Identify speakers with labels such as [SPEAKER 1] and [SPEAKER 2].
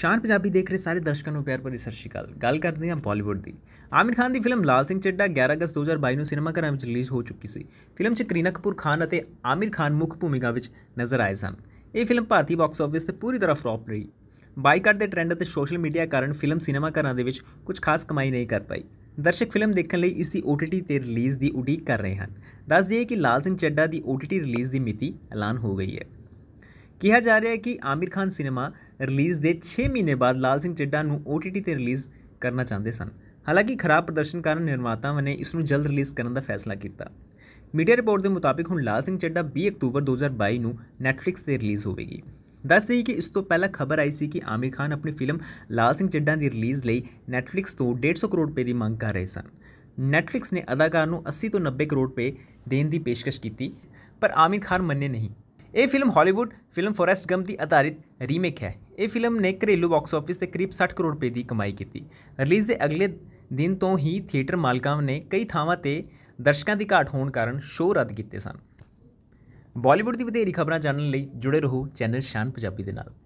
[SPEAKER 1] ਸ਼ਾਨ ਪੰਜਾਬੀ ਦੇਖ ਰਹੇ ਸਾਰੇ ਦਰਸ਼ਕਾਂ ਨੂੰ ਪਿਆਰ ਭਰੀ ਸਤਿ ਸ਼੍ਰੀ ਅਕਾਲ ਗੱਲ ਕਰਦੇ ਹਾਂ ਬਾਲੀਵੁੱਡ ਦੀ ਆਮਿਰ ਖਾਨ ਦੀ ਫਿਲਮ ਲਾਲ ਸਿੰਘ ਚੱਡਾ 11 ਅਗਸਤ 2022 ਨੂੰ ਸਿਨੇਮਾ ਘਰਾਂ ਵਿੱਚ ਰਿਲੀਜ਼ ਹੋ ਚੁੱਕੀ ਸੀ ਫਿਲਮ 'ਚ ਕਰੀਨਾ ਕਪੂਰ ਖਾਨ ਅਤੇ ਆਮਿਰ ਖਾਨ ਮੁੱਖ ਭੂਮਿਕਾ ਵਿੱਚ ਨਜ਼ਰ ਆਏ ਸਨ ਇਹ ਫਿਲਮ ਭਾਰਤੀ ਬਾਕਸ ਆਫਿਸ ਤੇ ਪੂਰੀ ਤਰ੍ਹਾਂ ਫਲॉप ਰਹੀ ਬਾਈਕਾਟ ਦੇ ਟ੍ਰੈਂਡ ਅਤੇ ਸੋਸ਼ਲ ਮੀਡੀਆ ਕਾਰਨ ਫਿਲਮ ਸਿਨੇਮਾ ਘਰਾਂ ਦੇ ਵਿੱਚ ਕੁਝ ਖਾਸ ਕਮਾਈ ਨਹੀਂ ਕਰ ਪਾਈ ਦਰਸ਼ਕ ਫਿਲਮ ਦੇਖਣ ਲਈ ਇਸ ਦੀ OTT ਤੇ ਰਿਲੀਜ਼ ਦੀ ਉਡੀਕ ਕਰ ਰਹੇ ਹਨ ਦੱਸ ਦਈਏ ਕਿ ਲਾਲ ਸਿੰਘ ਚੱਡਾ ਦੀ OTT ਰਿਲੀਜ਼ ਦੀ ਮਿਤੀ ਐਲਾਨ ਹੋ ਗਈ ਹੈ ਕਿਹਾ ਜਾ ਰਿਹਾ ਹੈ ਕਿ ਆਮਿਰ ਖਾਨ ਸਿਨੇਮਾ ਰਿਲੀਜ਼ ਦੇ 6 ਮਹੀਨੇ ਬਾਅਦ ਲਾਲ ਸਿੰਘ ਚੱਡਾ ਨੂੰ OTT ਤੇ ਰਿਲੀਜ਼ ਕਰਨਾ ਚਾਹੁੰਦੇ ਸਨ ਹਾਲਾਂਕਿ ਖਰਾਬ ਪ੍ਰਦਰਸ਼ਨ ਕਾਰਨ ਨਿਰਮਾਤਾਵਾਂ ਨੇ ਇਸ ਨੂੰ ਜਲਦ ਰਿਲੀਜ਼ ਕਰਨ ਦਾ ਫੈਸਲਾ ਕੀਤਾ ਮੀਡੀਆ ਰਿਪੋਰਟ ਦੇ ਮੁਤਾਬਕ ਹੁਣ ਲਾਲ ਸਿੰਘ ਚੱਡਾ 20 ਅਕਤੂਬਰ 2022 ਨੂੰ Netflix ਤੇ ਰਿਲੀਜ਼ ਹੋਵੇਗੀ ਦੱਸ ਦਈਏ ਕਿ ਇਸ ਤੋਂ ਪਹਿਲਾਂ ਖਬਰ ਆਈ ਸੀ ਕਿ ਆਮਿਰ ਖਾਨ ਆਪਣੀ ਫਿਲਮ ਲਾਲ ਸਿੰਘ ਚੱਡਾ ਦੀ ਰਿਲੀਜ਼ ਲਈ Netflix ਤੋਂ 150 ਕਰੋੜ ਰੁਪਏ ਦੀ ਮੰਗ ਕਰ ਰਹੇ ਸਨ Netflix ਨੇ ਅਦਾਕਾਰ ਨੂੰ 80 ਤੋਂ 90 ਕਰੋੜ ਰੁਪਏ ਦੇਣ ਦੀ ਪੇਸ਼ਕਸ਼ ਕੀਤੀ ਪਰ ਆਮਿਰ ਖਾਨ ਮੰਨੇ ਨਹੀਂ ਇਹ film Hollywood film Forrest Gump ਦੀ ਆਧਾਰਿਤ ਰੀਮੇਕ ਹੈ ਇਹ ਫਿਲਮ ਨੇ ਘਰੇਲੂ ਬਾਕਸ ਆਫਿਸ ਤੇ ਕਰੀਬ 60 ਕਰੋੜ ਰੁਪਏ ਦੀ ਕਮਾਈ ਕੀਤੀ ਰਿਲੀਜ਼ ਦੇ ਅਗਲੇ ਦਿਨ ਤੋਂ ਹੀ ਥੀਏਟਰ ਮਾਲਕਾਂ ਨੇ ਕਈ ਥਾਵਾਂ ਤੇ ਦਰਸ਼ਕਾਂ ਦੀ ਘਾਟ ਹੋਣ ਕਾਰਨ ਸ਼ੋਅ ਰੱਦ ਕੀਤੇ ਸਨ ਬਾਲੀਵੁੱਡ ਦੀ ਵਧੇਰੀ ਖਬਰਾਂ ਜਾਣਨ ਲਈ ਜੁੜੇ ਰਹੋ ਚੈਨਲ ਸ਼ਾਨ ਪੰਜਾਬੀ ਦੇ ਨਾਲ